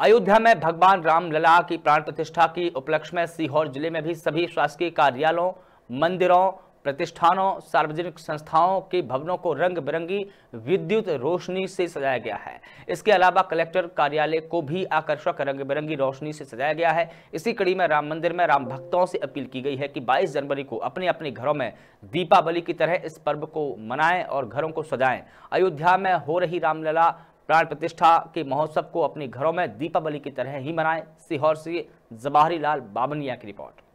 अयोध्या में भगवान रामलला की प्राण प्रतिष्ठा की उपलक्ष्य में सीहोर जिले में भी सभी शासकीय कार्यालयों मंदिरों प्रतिष्ठानों सार्वजनिक संस्थाओं के भवनों को रंग बिरंगी विद्युत रोशनी से सजाया गया है इसके अलावा कलेक्टर कार्यालय को भी आकर्षक रंग बिरंगी रोशनी से सजाया गया है इसी कड़ी में राम मंदिर में राम भक्तों से अपील की गई है कि 22 जनवरी को अपने अपने घरों में दीपावली की तरह इस पर्व को मनाएं और घरों को सजाएं अयोध्या में हो रही रामलला प्राण प्रतिष्ठा के महोत्सव को अपने घरों में दीपावली की तरह ही मनाएं सीहोर से जवाहरी लाल बाबनिया की रिपोर्ट